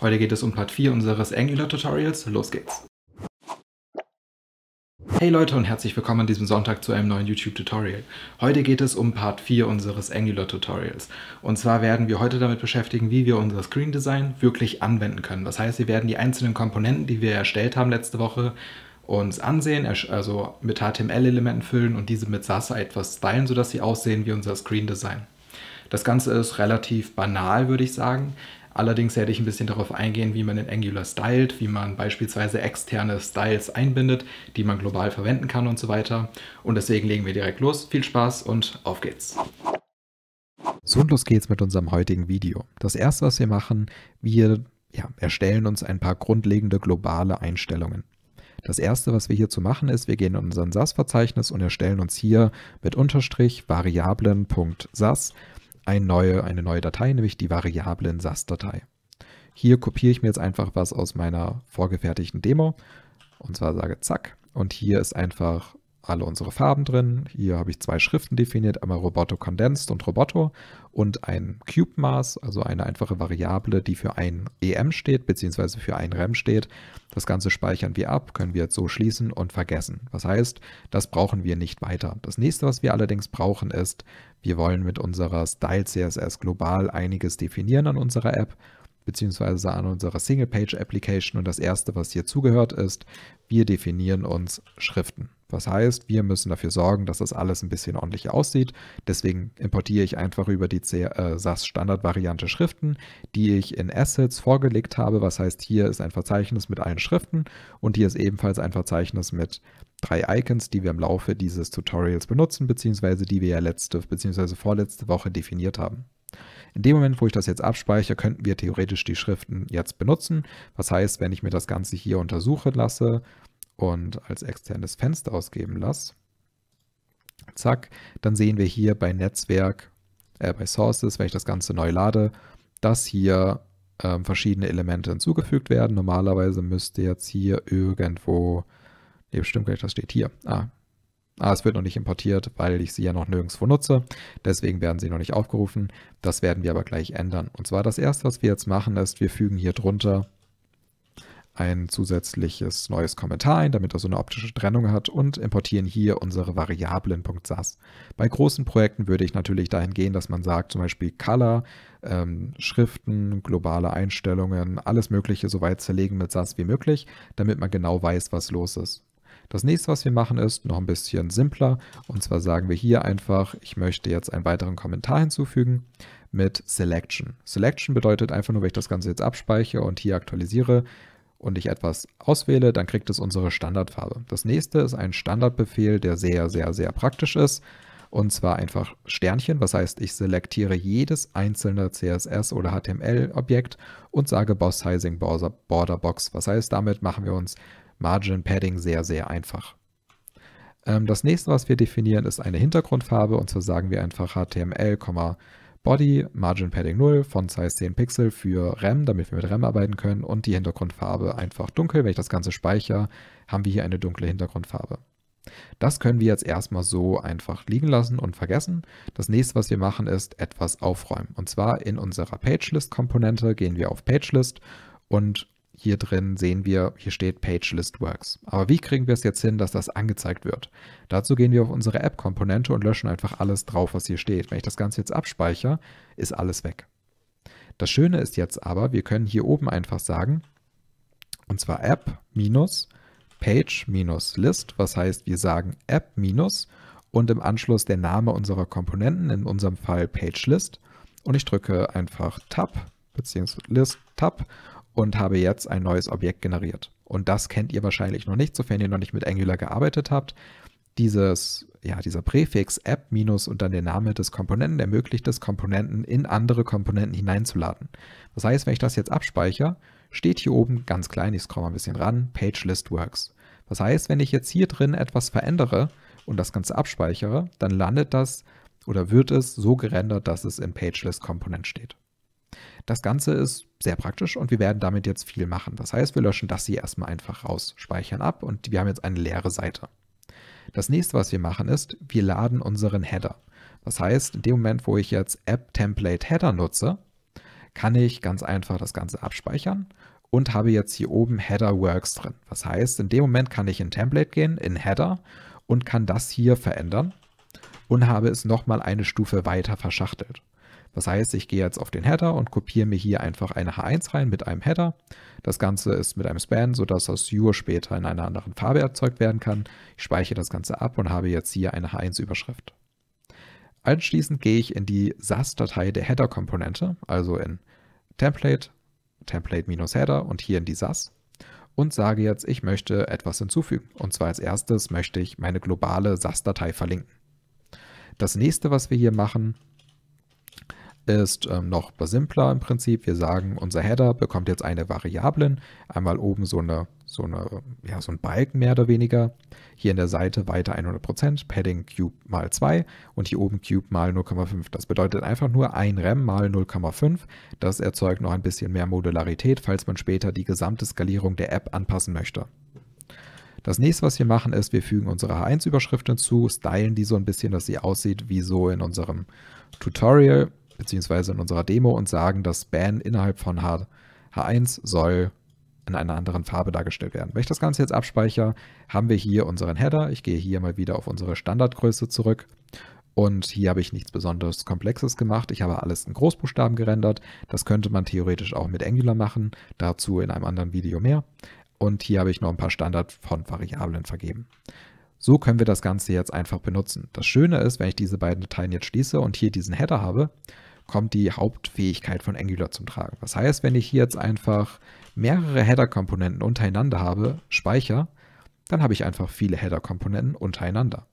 Heute geht es um Part 4 unseres Angular Tutorials. Los geht's! Hey Leute und herzlich willkommen an diesem Sonntag zu einem neuen YouTube-Tutorial. Heute geht es um Part 4 unseres Angular-Tutorials. Und zwar werden wir heute damit beschäftigen, wie wir unser Screen-Design wirklich anwenden können. Das heißt, wir werden die einzelnen Komponenten, die wir erstellt haben letzte Woche, uns ansehen, also mit HTML-Elementen füllen und diese mit Sasa etwas stylen, sodass sie aussehen wie unser Screen-Design. Das Ganze ist relativ banal, würde ich sagen. Allerdings werde ich ein bisschen darauf eingehen, wie man in Angular stylt, wie man beispielsweise externe Styles einbindet, die man global verwenden kann und so weiter. Und deswegen legen wir direkt los. Viel Spaß und auf geht's! So und los geht's mit unserem heutigen Video. Das erste, was wir machen, wir ja, erstellen uns ein paar grundlegende globale Einstellungen. Das erste, was wir hier zu machen, ist, wir gehen in unseren SAS-Verzeichnis und erstellen uns hier mit Unterstrich variablen.sas eine neue, eine neue Datei, nämlich die variablen SAS-Datei. Hier kopiere ich mir jetzt einfach was aus meiner vorgefertigten Demo und zwar sage zack und hier ist einfach alle unsere Farben drin. Hier habe ich zwei Schriften definiert, einmal Roboto Condensed und Roboto und ein Cube-Maß, also eine einfache Variable, die für ein EM steht, beziehungsweise für ein REM steht. Das Ganze speichern wir ab, können wir jetzt so schließen und vergessen. Was heißt, das brauchen wir nicht weiter. Das nächste, was wir allerdings brauchen, ist, wir wollen mit unserer Style CSS global einiges definieren an unserer App beziehungsweise an unserer Single-Page-Application. Und das erste, was hier zugehört, ist, wir definieren uns Schriften. Was heißt, wir müssen dafür sorgen, dass das alles ein bisschen ordentlich aussieht. Deswegen importiere ich einfach über die C äh, SAS Standardvariante Schriften, die ich in Assets vorgelegt habe. Was heißt, hier ist ein Verzeichnis mit allen Schriften und hier ist ebenfalls ein Verzeichnis mit drei Icons, die wir im Laufe dieses Tutorials benutzen, beziehungsweise die wir ja letzte bzw. vorletzte Woche definiert haben. In dem Moment, wo ich das jetzt abspeichere, könnten wir theoretisch die Schriften jetzt benutzen. Was heißt, wenn ich mir das Ganze hier untersuchen lasse, und als externes Fenster ausgeben lasse, zack, dann sehen wir hier bei Netzwerk, äh, bei Sources, wenn ich das Ganze neu lade, dass hier ähm, verschiedene Elemente hinzugefügt werden. Normalerweise müsste jetzt hier irgendwo, nee, bestimmt gleich, das steht hier. Ah, Ah, es wird noch nicht importiert, weil ich sie ja noch nirgendwo nutze. Deswegen werden sie noch nicht aufgerufen. Das werden wir aber gleich ändern. Und zwar das erste, was wir jetzt machen, ist, wir fügen hier drunter ein zusätzliches neues Kommentar ein, damit er so eine optische Trennung hat und importieren hier unsere Variablen .sas. Bei großen Projekten würde ich natürlich dahin gehen, dass man sagt, zum Beispiel Color, ähm, Schriften, globale Einstellungen, alles Mögliche so weit zerlegen mit SAS wie möglich, damit man genau weiß, was los ist. Das nächste, was wir machen, ist noch ein bisschen simpler. Und zwar sagen wir hier einfach, ich möchte jetzt einen weiteren Kommentar hinzufügen mit Selection. Selection bedeutet einfach nur, wenn ich das Ganze jetzt abspeichere und hier aktualisiere, und ich etwas auswähle, dann kriegt es unsere Standardfarbe. Das nächste ist ein Standardbefehl, der sehr, sehr, sehr praktisch ist. Und zwar einfach Sternchen, was heißt, ich selektiere jedes einzelne CSS oder HTML-Objekt und sage Boss Sizing Border Box. Was heißt, damit machen wir uns Margin Padding sehr, sehr einfach. Ähm, das nächste, was wir definieren, ist eine Hintergrundfarbe und zwar sagen wir einfach HTML, Body, Margin Padding 0, Font Size 10 Pixel für RAM, damit wir mit RAM arbeiten können und die Hintergrundfarbe einfach dunkel. Wenn ich das Ganze speichere, haben wir hier eine dunkle Hintergrundfarbe. Das können wir jetzt erstmal so einfach liegen lassen und vergessen. Das nächste, was wir machen, ist etwas aufräumen. Und zwar in unserer PageList-Komponente gehen wir auf PageList und hier drin sehen wir, hier steht Page List Works. Aber wie kriegen wir es jetzt hin, dass das angezeigt wird? Dazu gehen wir auf unsere App-Komponente und löschen einfach alles drauf, was hier steht. Wenn ich das Ganze jetzt abspeichere, ist alles weg. Das Schöne ist jetzt aber, wir können hier oben einfach sagen, und zwar App minus Page minus List, was heißt, wir sagen App minus und im Anschluss der Name unserer Komponenten, in unserem Fall Page List. Und ich drücke einfach Tab beziehungsweise List Tab und habe jetzt ein neues Objekt generiert. Und das kennt ihr wahrscheinlich noch nicht, sofern ihr noch nicht mit Angular gearbeitet habt. Dieses, ja, dieser Präfix app minus und dann der Name des Komponenten ermöglicht es, Komponenten in andere Komponenten hineinzuladen. Das heißt, wenn ich das jetzt abspeichere, steht hier oben ganz klein, ich scroll mal ein bisschen ran, Page List Works. Das heißt, wenn ich jetzt hier drin etwas verändere und das Ganze abspeichere, dann landet das oder wird es so gerendert, dass es in PageList komponent steht. Das Ganze ist sehr praktisch und wir werden damit jetzt viel machen. Das heißt, wir löschen das hier erstmal einfach raus, speichern ab und wir haben jetzt eine leere Seite. Das nächste, was wir machen, ist, wir laden unseren Header. Das heißt, in dem Moment, wo ich jetzt App Template Header nutze, kann ich ganz einfach das Ganze abspeichern und habe jetzt hier oben Header Works drin. Das heißt, in dem Moment kann ich in Template gehen, in Header und kann das hier verändern und habe es nochmal eine Stufe weiter verschachtelt. Das heißt, ich gehe jetzt auf den Header und kopiere mir hier einfach eine H1 rein mit einem Header. Das Ganze ist mit einem Span, sodass das Your später in einer anderen Farbe erzeugt werden kann. Ich speichere das Ganze ab und habe jetzt hier eine H1-Überschrift. Anschließend gehe ich in die SAS-Datei der Header-Komponente, also in Template, Template-Header und hier in die SAS und sage jetzt, ich möchte etwas hinzufügen. Und zwar als erstes möchte ich meine globale SAS-Datei verlinken. Das nächste, was wir hier machen, ist ähm, noch simpler im Prinzip. Wir sagen, unser Header bekommt jetzt eine Variablen. Einmal oben so eine, so eine, ja, so ein Balken mehr oder weniger. Hier in der Seite weiter 100%, Padding Cube mal 2 und hier oben Cube mal 0,5. Das bedeutet einfach nur ein Rem mal 0,5. Das erzeugt noch ein bisschen mehr Modularität, falls man später die gesamte Skalierung der App anpassen möchte. Das nächste, was wir machen, ist, wir fügen unsere H1-Überschrift hinzu, stylen die so ein bisschen, dass sie aussieht wie so in unserem Tutorial beziehungsweise in unserer Demo und sagen, dass Ban innerhalb von H H1 soll in einer anderen Farbe dargestellt werden. Wenn ich das Ganze jetzt abspeichere, haben wir hier unseren Header. Ich gehe hier mal wieder auf unsere Standardgröße zurück. Und hier habe ich nichts besonders Komplexes gemacht. Ich habe alles in Großbuchstaben gerendert. Das könnte man theoretisch auch mit Angular machen. Dazu in einem anderen Video mehr. Und hier habe ich noch ein paar Standard von Variablen vergeben. So können wir das Ganze jetzt einfach benutzen. Das Schöne ist, wenn ich diese beiden Dateien jetzt schließe und hier diesen Header habe, kommt die Hauptfähigkeit von Angular zum Tragen. Das heißt, wenn ich hier jetzt einfach mehrere Header-Komponenten untereinander habe, speicher, dann habe ich einfach viele Header-Komponenten untereinander.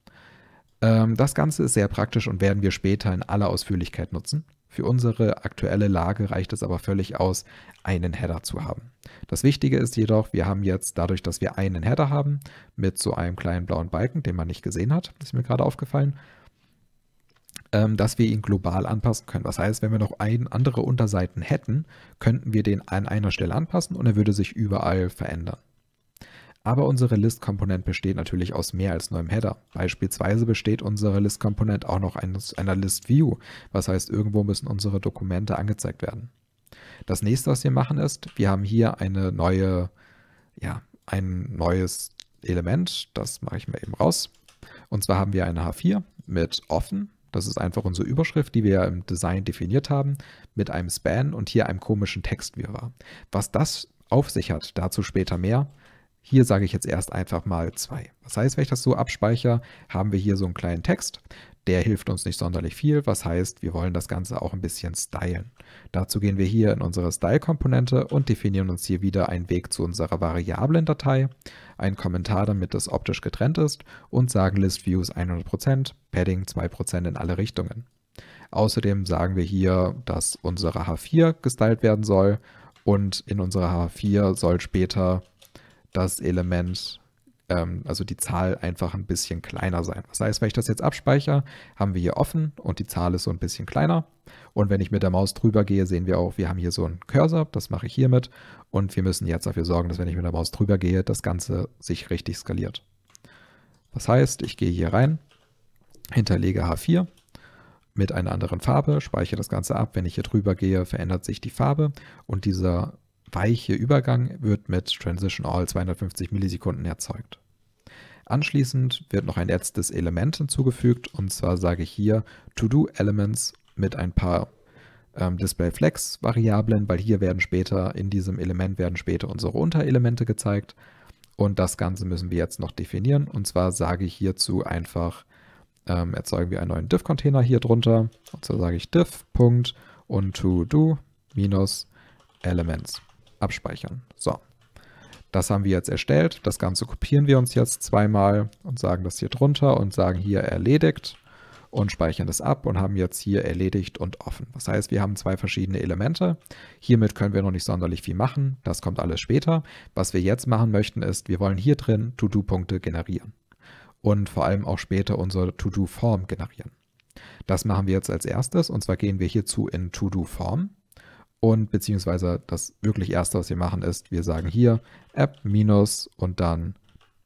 Ähm, das Ganze ist sehr praktisch und werden wir später in aller Ausführlichkeit nutzen. Für unsere aktuelle Lage reicht es aber völlig aus, einen Header zu haben. Das Wichtige ist jedoch, wir haben jetzt dadurch, dass wir einen Header haben, mit so einem kleinen blauen Balken, den man nicht gesehen hat, ist mir gerade aufgefallen, ähm, dass wir ihn global anpassen können. Das heißt, wenn wir noch ein, andere Unterseiten hätten, könnten wir den an einer Stelle anpassen und er würde sich überall verändern. Aber unsere List-Komponent besteht natürlich aus mehr als nur einem Header. Beispielsweise besteht unsere List-Komponent auch noch eines, einer List-View, was heißt, irgendwo müssen unsere Dokumente angezeigt werden. Das nächste, was wir machen, ist, wir haben hier eine neue, ja, ein neues Element, das mache ich mir eben raus. Und zwar haben wir eine H4 mit offen das ist einfach unsere Überschrift, die wir ja im Design definiert haben, mit einem Span und hier einem komischen Textwirrwarr. Was das auf sich hat, dazu später mehr. Hier sage ich jetzt erst einfach mal 2. Das heißt, wenn ich das so abspeichere, haben wir hier so einen kleinen Text der hilft uns nicht sonderlich viel, was heißt, wir wollen das Ganze auch ein bisschen stylen. Dazu gehen wir hier in unsere Style-Komponente und definieren uns hier wieder einen Weg zu unserer Variablen-Datei, einen Kommentar, damit das optisch getrennt ist und sagen ListViews 100%, Padding 2% in alle Richtungen. Außerdem sagen wir hier, dass unsere H4 gestylt werden soll und in unserer H4 soll später das Element ähm, also die Zahl einfach ein bisschen kleiner sein. Das heißt, wenn ich das jetzt abspeichere, haben wir hier offen und die Zahl ist so ein bisschen kleiner. Und wenn ich mit der Maus drüber gehe, sehen wir auch, wir haben hier so einen Cursor, das mache ich hiermit. Und wir müssen jetzt dafür sorgen, dass wenn ich mit der Maus drüber gehe, das Ganze sich richtig skaliert. Das heißt, ich gehe hier rein, hinterlege H4 mit einer anderen Farbe, speichere das Ganze ab. Wenn ich hier drüber gehe, verändert sich die Farbe und dieser weiche Übergang wird mit Transition All 250 Millisekunden erzeugt. Anschließend wird noch ein letztes Element hinzugefügt und zwar sage ich hier To-Do Elements mit ein paar ähm, Display Flex Variablen, weil hier werden später in diesem Element werden später unsere Unterelemente gezeigt und das Ganze müssen wir jetzt noch definieren und zwar sage ich hierzu einfach ähm, erzeugen wir einen neuen Div Container hier drunter und zwar sage ich div. und to do minus elements abspeichern. So, das haben wir jetzt erstellt. Das Ganze kopieren wir uns jetzt zweimal und sagen das hier drunter und sagen hier erledigt und speichern das ab und haben jetzt hier erledigt und offen. Das heißt, wir haben zwei verschiedene Elemente. Hiermit können wir noch nicht sonderlich viel machen. Das kommt alles später. Was wir jetzt machen möchten ist, wir wollen hier drin To-Do-Punkte generieren und vor allem auch später unsere To-Do-Form generieren. Das machen wir jetzt als erstes und zwar gehen wir hierzu in To-Do-Form und beziehungsweise das wirklich erste, was wir machen, ist, wir sagen hier app minus und dann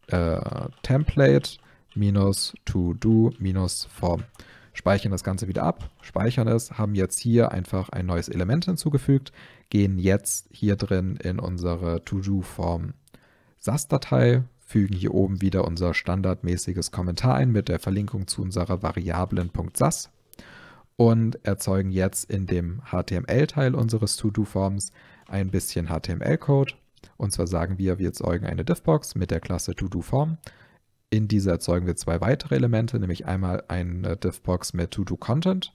äh, template minus to do minus form. Speichern das Ganze wieder ab, speichern es, haben jetzt hier einfach ein neues Element hinzugefügt, gehen jetzt hier drin in unsere to do form SAS-Datei, fügen hier oben wieder unser standardmäßiges Kommentar ein mit der Verlinkung zu unserer Variablen.sas und erzeugen jetzt in dem HTML-Teil unseres To-Do-Forms ein bisschen HTML-Code. Und zwar sagen wir, wir erzeugen eine Diffbox mit der Klasse To-Do-Form. In dieser erzeugen wir zwei weitere Elemente, nämlich einmal eine Diffbox mit To-Do-Content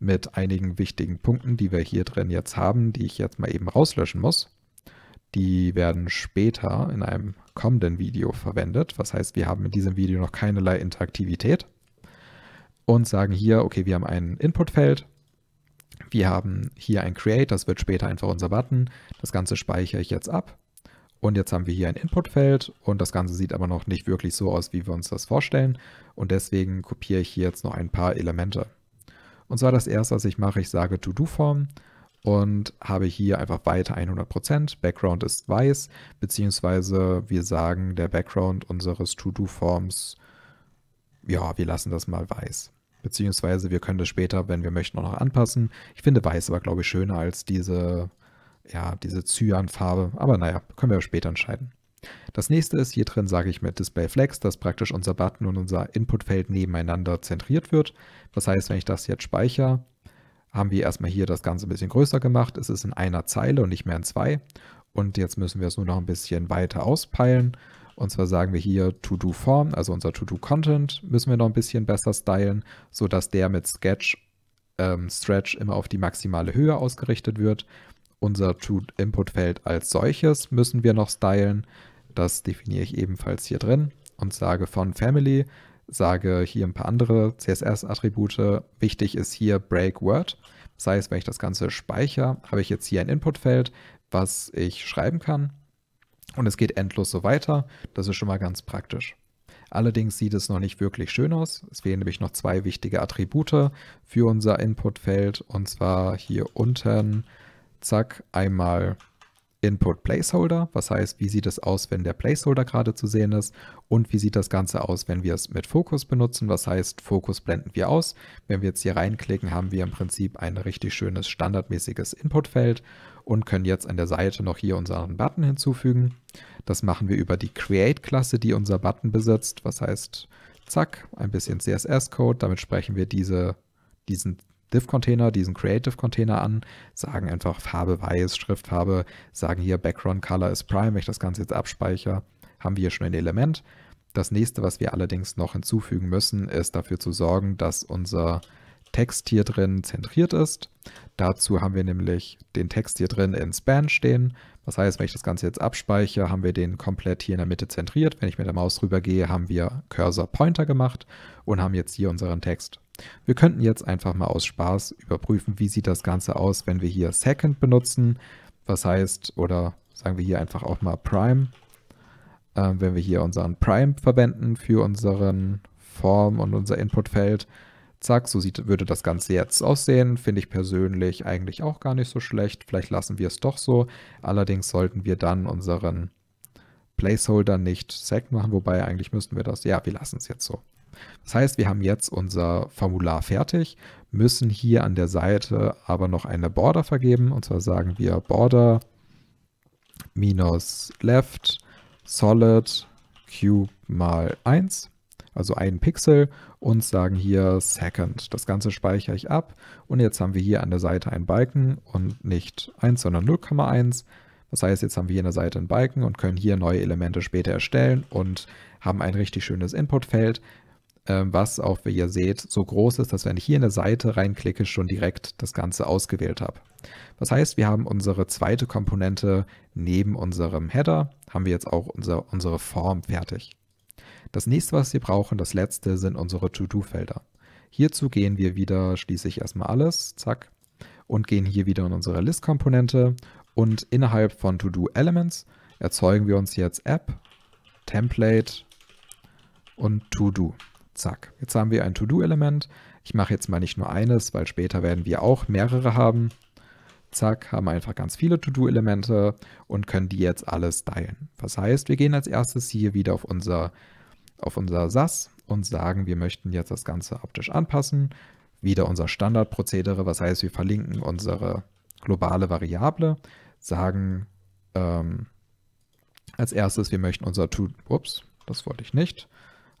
mit einigen wichtigen Punkten, die wir hier drin jetzt haben, die ich jetzt mal eben rauslöschen muss. Die werden später in einem kommenden Video verwendet. Was heißt, wir haben in diesem Video noch keinerlei Interaktivität und sagen hier, okay, wir haben ein Inputfeld, wir haben hier ein Create, das wird später einfach unser Button, das Ganze speichere ich jetzt ab und jetzt haben wir hier ein Inputfeld und das Ganze sieht aber noch nicht wirklich so aus, wie wir uns das vorstellen und deswegen kopiere ich hier jetzt noch ein paar Elemente. Und zwar das erste, was ich mache, ich sage To-Do-Form und habe hier einfach weiter 100%. Background ist weiß, beziehungsweise wir sagen, der Background unseres To-Do-Forms, ja, wir lassen das mal weiß beziehungsweise wir können das später, wenn wir möchten, auch noch anpassen. Ich finde weiß aber, glaube ich, schöner als diese, ja, diese Cyan-Farbe, aber naja, können wir später entscheiden. Das nächste ist, hier drin sage ich mit Display Flex, dass praktisch unser Button und unser Inputfeld nebeneinander zentriert wird. Das heißt, wenn ich das jetzt speichere, haben wir erstmal hier das Ganze ein bisschen größer gemacht. Es ist in einer Zeile und nicht mehr in zwei. Und jetzt müssen wir es nur noch ein bisschen weiter auspeilen. Und zwar sagen wir hier To-Do-Form, also unser To-Do-Content müssen wir noch ein bisschen besser stylen, sodass der mit Sketch, ähm, Stretch immer auf die maximale Höhe ausgerichtet wird. Unser To-Input-Feld als solches müssen wir noch stylen. Das definiere ich ebenfalls hier drin und sage von Family, sage hier ein paar andere CSS-Attribute. Wichtig ist hier Break Word. Das heißt, wenn ich das Ganze speichere, habe ich jetzt hier ein Input-Feld, was ich schreiben kann und es geht endlos so weiter. Das ist schon mal ganz praktisch. Allerdings sieht es noch nicht wirklich schön aus. Es fehlen nämlich noch zwei wichtige Attribute für unser Inputfeld. Und zwar hier unten, zack, einmal Input Placeholder. Was heißt, wie sieht es aus, wenn der Placeholder gerade zu sehen ist? Und wie sieht das Ganze aus, wenn wir es mit Fokus benutzen? Was heißt, Fokus blenden wir aus? Wenn wir jetzt hier reinklicken, haben wir im Prinzip ein richtig schönes standardmäßiges Inputfeld und können jetzt an der Seite noch hier unseren Button hinzufügen. Das machen wir über die Create-Klasse, die unser Button besitzt. Was heißt, zack, ein bisschen CSS-Code. Damit sprechen wir diese, diesen Div-Container, diesen Creative-Container an, sagen einfach Farbe weiß, Schriftfarbe, sagen hier Background-Color ist Prime, wenn ich das Ganze jetzt abspeichere, haben wir hier schon ein Element. Das nächste, was wir allerdings noch hinzufügen müssen, ist dafür zu sorgen, dass unser Text hier drin zentriert ist. Dazu haben wir nämlich den Text hier drin in Span stehen. Das heißt, wenn ich das Ganze jetzt abspeichere, haben wir den komplett hier in der Mitte zentriert. Wenn ich mit der Maus drüber gehe, haben wir Cursor Pointer gemacht und haben jetzt hier unseren Text. Wir könnten jetzt einfach mal aus Spaß überprüfen, wie sieht das Ganze aus, wenn wir hier Second benutzen. Was heißt, oder sagen wir hier einfach auch mal Prime. Äh, wenn wir hier unseren Prime verwenden für unseren Form und unser Inputfeld, Zack, so sieht, würde das Ganze jetzt aussehen. Finde ich persönlich eigentlich auch gar nicht so schlecht. Vielleicht lassen wir es doch so. Allerdings sollten wir dann unseren Placeholder nicht sagt machen, wobei eigentlich müssten wir das. Ja, wir lassen es jetzt so. Das heißt, wir haben jetzt unser Formular fertig, müssen hier an der Seite aber noch eine Border vergeben. Und zwar sagen wir Border minus left solid cube mal 1 also einen Pixel und sagen hier Second. Das Ganze speichere ich ab und jetzt haben wir hier an der Seite einen Balken und nicht 1, sondern 0,1. Das heißt, jetzt haben wir hier an der Seite einen Balken und können hier neue Elemente später erstellen und haben ein richtig schönes Inputfeld, ähm, was auch, wie ihr seht, so groß ist, dass wenn ich hier in der Seite reinklicke, schon direkt das Ganze ausgewählt habe. Das heißt, wir haben unsere zweite Komponente neben unserem Header, haben wir jetzt auch unser, unsere Form fertig. Das nächste, was wir brauchen, das letzte, sind unsere To-Do-Felder. Hierzu gehen wir wieder, schließe ich erstmal alles, zack, und gehen hier wieder in unsere List-Komponente und innerhalb von To-Do-Elements erzeugen wir uns jetzt App, Template und To-Do. Zack, jetzt haben wir ein To-Do-Element. Ich mache jetzt mal nicht nur eines, weil später werden wir auch mehrere haben. Zack, haben einfach ganz viele To-Do-Elemente und können die jetzt alle stylen. Was heißt, wir gehen als erstes hier wieder auf unser auf unser SAS und sagen, wir möchten jetzt das Ganze optisch anpassen. Wieder unser Standardprozedere, was heißt, wir verlinken unsere globale Variable, sagen ähm, als erstes, wir möchten unser To, ups, das wollte ich nicht,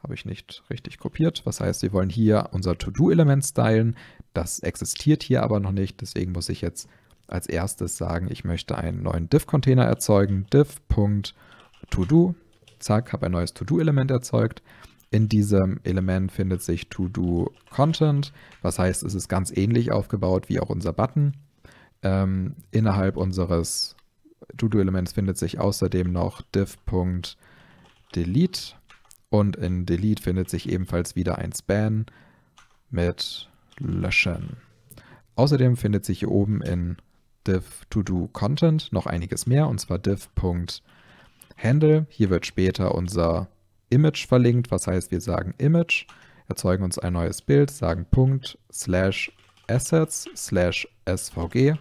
habe ich nicht richtig kopiert. Was heißt, wir wollen hier unser To-Do-Element stylen. Das existiert hier aber noch nicht, deswegen muss ich jetzt als erstes sagen, ich möchte einen neuen Div-Container erzeugen, div.todo zack, habe ein neues To-Do-Element erzeugt. In diesem Element findet sich To-Do Content, was heißt, es ist ganz ähnlich aufgebaut wie auch unser Button. Ähm, innerhalb unseres To-Do-Elements findet sich außerdem noch div.delete und in delete findet sich ebenfalls wieder ein Span mit löschen. Außerdem findet sich hier oben in div to do content noch einiges mehr und zwar div.delete. Handle. Hier wird später unser Image verlinkt, was heißt, wir sagen Image, erzeugen uns ein neues Bild, sagen Punkt, slash Assets, slash SVG,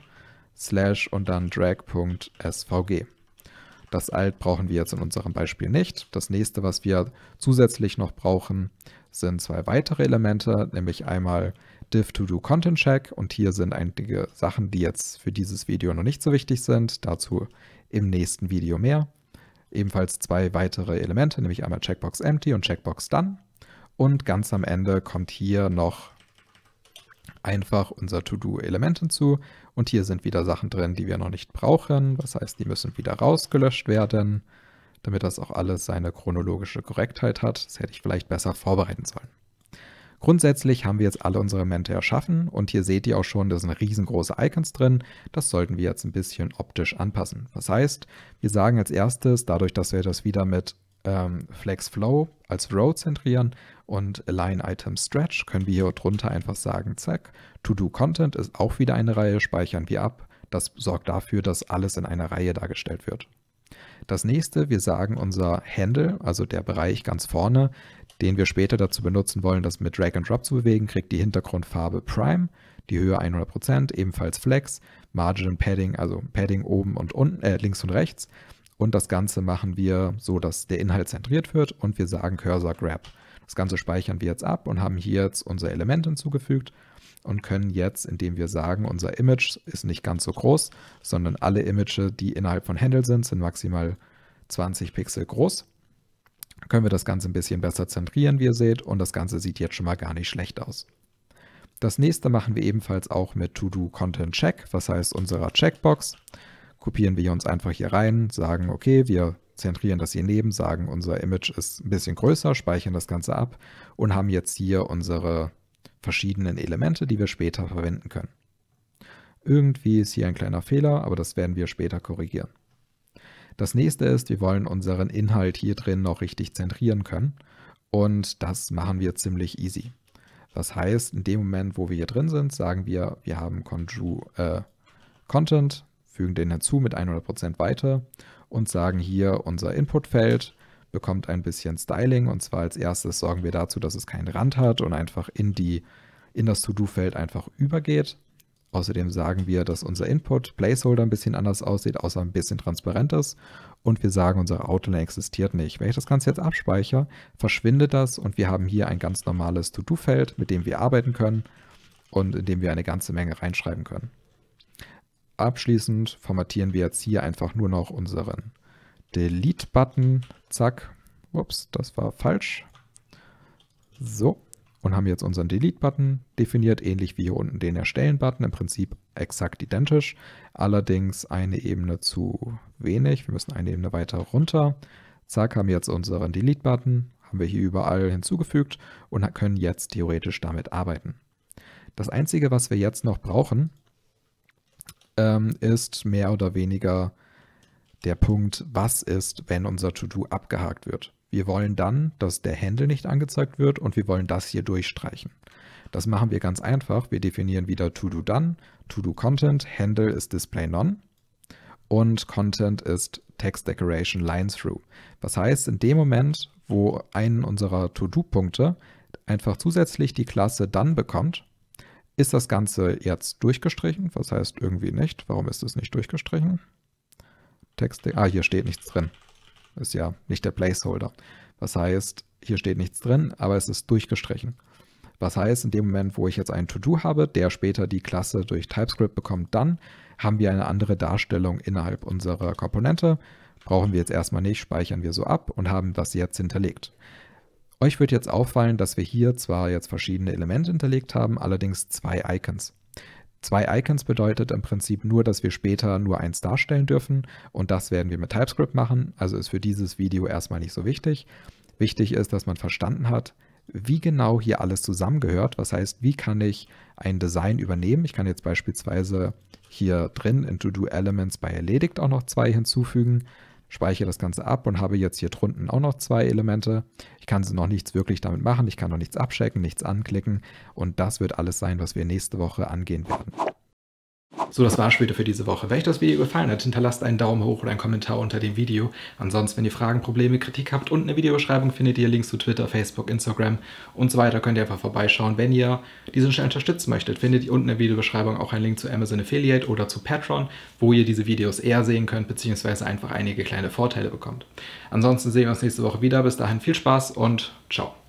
slash und dann drag.svg. Das alt brauchen wir jetzt in unserem Beispiel nicht. Das nächste, was wir zusätzlich noch brauchen, sind zwei weitere Elemente, nämlich einmal div to do content check und hier sind einige Sachen, die jetzt für dieses Video noch nicht so wichtig sind, dazu im nächsten Video mehr ebenfalls zwei weitere Elemente, nämlich einmal Checkbox Empty und Checkbox Done. Und ganz am Ende kommt hier noch einfach unser To-Do-Element hinzu. Und hier sind wieder Sachen drin, die wir noch nicht brauchen. Das heißt, die müssen wieder rausgelöscht werden, damit das auch alles seine chronologische Korrektheit hat. Das hätte ich vielleicht besser vorbereiten sollen. Grundsätzlich haben wir jetzt alle unsere Mente erschaffen und hier seht ihr auch schon, da sind riesengroße Icons drin. Das sollten wir jetzt ein bisschen optisch anpassen. Das heißt, wir sagen als erstes, dadurch, dass wir das wieder mit ähm, Flex Flow als Row zentrieren und Align Item Stretch, können wir hier drunter einfach sagen, zack, To Do Content ist auch wieder eine Reihe, speichern wir ab. Das sorgt dafür, dass alles in einer Reihe dargestellt wird. Das nächste, wir sagen unser Handle, also der Bereich ganz vorne, den wir später dazu benutzen wollen, das mit Drag and Drop zu bewegen, kriegt die Hintergrundfarbe Prime, die Höhe 100%, ebenfalls Flex, Margin Padding, also Padding oben und unten, äh, links und rechts. Und das Ganze machen wir so, dass der Inhalt zentriert wird und wir sagen Cursor Grab. Das Ganze speichern wir jetzt ab und haben hier jetzt unser Element hinzugefügt und können jetzt, indem wir sagen, unser Image ist nicht ganz so groß, sondern alle Images, die innerhalb von Handle sind, sind maximal 20 Pixel groß können wir das Ganze ein bisschen besser zentrieren, wie ihr seht, und das Ganze sieht jetzt schon mal gar nicht schlecht aus. Das nächste machen wir ebenfalls auch mit To-Do Content Check, was heißt unserer Checkbox. Kopieren wir uns einfach hier rein, sagen, okay, wir zentrieren das hier neben, sagen, unser Image ist ein bisschen größer, speichern das Ganze ab und haben jetzt hier unsere verschiedenen Elemente, die wir später verwenden können. Irgendwie ist hier ein kleiner Fehler, aber das werden wir später korrigieren. Das nächste ist, wir wollen unseren Inhalt hier drin noch richtig zentrieren können. Und das machen wir ziemlich easy. Das heißt, in dem Moment, wo wir hier drin sind, sagen wir, wir haben Conju, äh, Content, fügen den hinzu mit 100% weiter und sagen hier, unser Inputfeld bekommt ein bisschen Styling. Und zwar als erstes sorgen wir dazu, dass es keinen Rand hat und einfach in, die, in das To-Do-Feld einfach übergeht. Außerdem sagen wir, dass unser Input Placeholder ein bisschen anders aussieht, außer ein bisschen transparent ist. Und wir sagen, unsere Outline existiert nicht. Wenn ich das Ganze jetzt abspeichere, verschwindet das und wir haben hier ein ganz normales To-Do-Feld, mit dem wir arbeiten können und in dem wir eine ganze Menge reinschreiben können. Abschließend formatieren wir jetzt hier einfach nur noch unseren Delete-Button. Zack. Ups, das war falsch. So und haben jetzt unseren Delete-Button definiert, ähnlich wie hier unten den Erstellen-Button, im Prinzip exakt identisch, allerdings eine Ebene zu wenig, wir müssen eine Ebene weiter runter. Zack, haben jetzt unseren Delete-Button, haben wir hier überall hinzugefügt und können jetzt theoretisch damit arbeiten. Das Einzige, was wir jetzt noch brauchen, ähm, ist mehr oder weniger der Punkt, was ist, wenn unser To-Do abgehakt wird. Wir wollen dann, dass der Handle nicht angezeigt wird und wir wollen das hier durchstreichen. Das machen wir ganz einfach. Wir definieren wieder ToDoDone, ToDoContent, Handle ist display und Content ist Text Decoration Was heißt, in dem Moment, wo einen unserer todo punkte einfach zusätzlich die Klasse Done bekommt, ist das Ganze jetzt durchgestrichen. Was heißt irgendwie nicht? Warum ist es nicht durchgestrichen? Text, ah, hier steht nichts drin ist ja nicht der Placeholder. Was heißt, hier steht nichts drin, aber es ist durchgestrichen. Was heißt, in dem Moment, wo ich jetzt einen To-Do habe, der später die Klasse durch TypeScript bekommt, dann haben wir eine andere Darstellung innerhalb unserer Komponente. Brauchen wir jetzt erstmal nicht, speichern wir so ab und haben das jetzt hinterlegt. Euch wird jetzt auffallen, dass wir hier zwar jetzt verschiedene Elemente hinterlegt haben, allerdings zwei Icons. Zwei Icons bedeutet im Prinzip nur, dass wir später nur eins darstellen dürfen und das werden wir mit TypeScript machen, also ist für dieses Video erstmal nicht so wichtig. Wichtig ist, dass man verstanden hat, wie genau hier alles zusammengehört. Was heißt, wie kann ich ein Design übernehmen? Ich kann jetzt beispielsweise hier drin in To-Do Elements bei erledigt auch noch zwei hinzufügen speichere das Ganze ab und habe jetzt hier drunten auch noch zwei Elemente. Ich kann noch nichts wirklich damit machen, ich kann noch nichts abchecken, nichts anklicken und das wird alles sein, was wir nächste Woche angehen werden. So, das war's später für diese Woche. Wenn euch das Video gefallen hat, hinterlasst einen Daumen hoch oder einen Kommentar unter dem Video. Ansonsten, wenn ihr Fragen, Probleme, Kritik habt, unten in der Videobeschreibung findet ihr Links zu Twitter, Facebook, Instagram und so weiter. Könnt ihr einfach vorbeischauen. Wenn ihr diesen Channel unterstützen möchtet, findet ihr unten in der Videobeschreibung auch einen Link zu Amazon Affiliate oder zu Patreon, wo ihr diese Videos eher sehen könnt, beziehungsweise einfach einige kleine Vorteile bekommt. Ansonsten sehen wir uns nächste Woche wieder. Bis dahin viel Spaß und ciao.